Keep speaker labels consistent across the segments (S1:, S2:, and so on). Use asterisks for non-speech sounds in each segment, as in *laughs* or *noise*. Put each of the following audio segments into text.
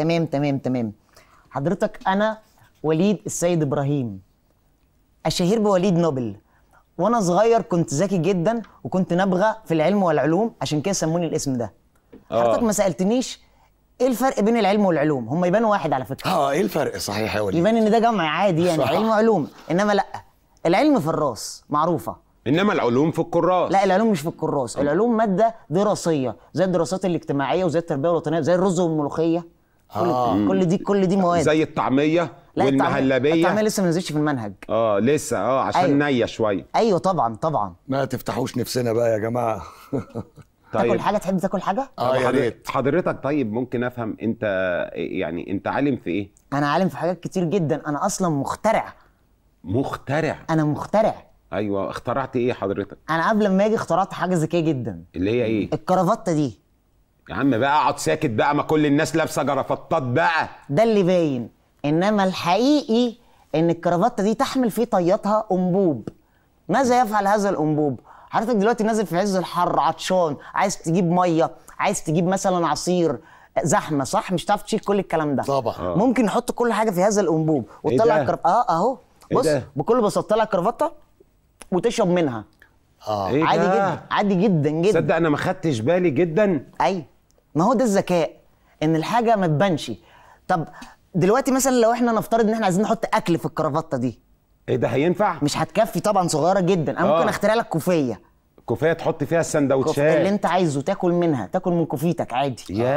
S1: تمام تمام تمام حضرتك انا وليد السيد ابراهيم الشهير بوليد نوبل وانا صغير كنت ذكي جدا وكنت نابغه في العلم والعلوم عشان كده سموني الاسم ده آه. حضرتك ما سالتنيش ايه الفرق بين العلم والعلوم هم يبانوا واحد على فكره اه ايه الفرق صحيح يا وليد يبان ان ده جمع عادي يعني صح. علم وعلوم انما لا العلم في الراس معروفه انما العلوم في الكراس لا العلوم مش في الكراس العلوم ماده دراسيه زي الدراسات الاجتماعيه وزي التربيه الوطنيه زي الرز والملوخيه
S2: آه. كل دي
S1: كل دي مواد زي
S2: الطعميه لا والمهلبيه الطعميه لسه
S1: ما نزلتش في المنهج
S2: اه لسه اه عشان أيوة. نيه شويه ايوه طبعا طبعا ما تفتحوش نفسنا بقى يا جماعه *laughs* طيب. تاكل حاجه
S1: تحب تاكل حاجه اه يا
S2: ريت حضرتك طيب ممكن افهم انت يعني انت عالم في ايه
S1: انا عالم في حاجات كتير جدا انا اصلا مخترع
S2: مخترع انا مخترع ايوه اخترعت ايه حضرتك انا قبل ما اجي اخترعت حاجه ذكيه جدا اللي هي ايه الكرافته دي يا عم بقى اقعد ساكت بقى ما كل الناس لابسه جرافطات بقى
S1: ده اللي باين انما الحقيقي ان الكرافته دي تحمل في طياتها انبوب ماذا يفعل هذا الانبوب حضرتك دلوقتي نازل في عز الحر عطشان عايز تجيب ميه عايز تجيب مثلا عصير زحمه صح مش هتعرف تشيل كل الكلام ده طبعا آه. ممكن نحط كل حاجه في هذا الانبوب إيه وتطلع إيه الكرافته اه اهو إيه بص إيه بكل بساطه تطلع الكرافته وتشرب منها اه إيه عادي جدا عادي جدا جدا صدق انا ما خدتش بالي جدا ايوه ما هو ده الذكاء ان الحاجه ما تبانش طب دلوقتي مثلا لو احنا نفترض ان احنا عايزين نحط اكل في الكرافته دي ايه ده هينفع مش هتكفي طبعا صغيره جدا انا ممكن آه. اخترع
S2: لك كوفيه كوفيه تحط فيها السندوتشات اللي انت
S1: عايزه تاكل منها تاكل من كوفيتك عادي
S2: يا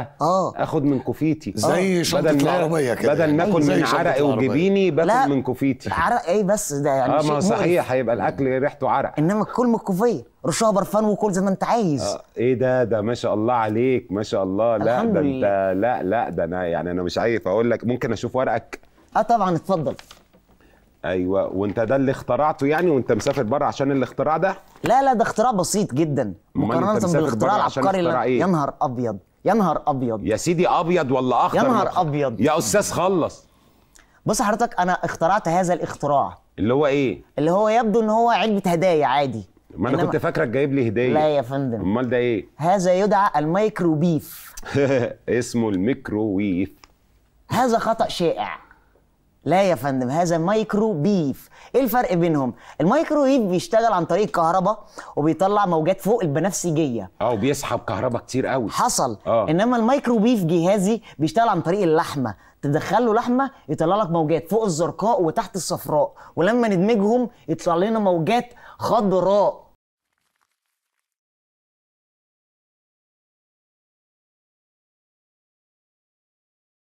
S2: اه اخد من كوفيتي زي آه. شنطه العربيه كده بدل يعني. ما اكل من عرقي وجبيني باكل من كوفيتي عرق ايه بس ده يعني اه ما صحيح هيبقى الاكل ريحته عرق انما كل من الكوفيه رشها برفان وكل زي ما انت عايز آه ايه ده ده ما شاء الله عليك ما شاء الله لا ده انت لا لا ده انا يعني انا مش عارف اقول لك ممكن اشوف ورقك اه طبعا اتفضل ايوه وانت ده اللي اخترعته يعني وانت مسافر بره عشان الاختراع ده لا لا ده اختراع بسيط جدا مقارنه بالاختراع العبقري اللي إيه؟ يا نهار
S1: ابيض يا نهار ابيض
S2: يا سيدي ابيض ولا اخضر يا نهار ابيض يا استاذ خلص
S1: بص حضرتك انا اخترعت هذا
S2: الاختراع اللي هو ايه اللي هو يبدو ان هو علبه هدايا عادي ما انا كنت فاكرك جايب لي هديه لا يا فندم امال ده ايه هذا يدعى بيف *laughs* اسمه الميكروويف هذا خطا شائع لا يا فندم هذا مايكرو
S1: بيف ايه الفرق بينهم المايكرو بيف بيشتغل عن طريق كهرباء وبيطلع موجات فوق البنفسجيه
S2: اه وبيسحب كهرباء كتير قوي حصل أوه.
S1: انما المايكرو بيف جهازي بيشتغل عن طريق اللحمه تدخل له لحمه يطلع لك موجات فوق الزرقاء وتحت الصفراء ولما ندمجهم يطلع لنا موجات خضراء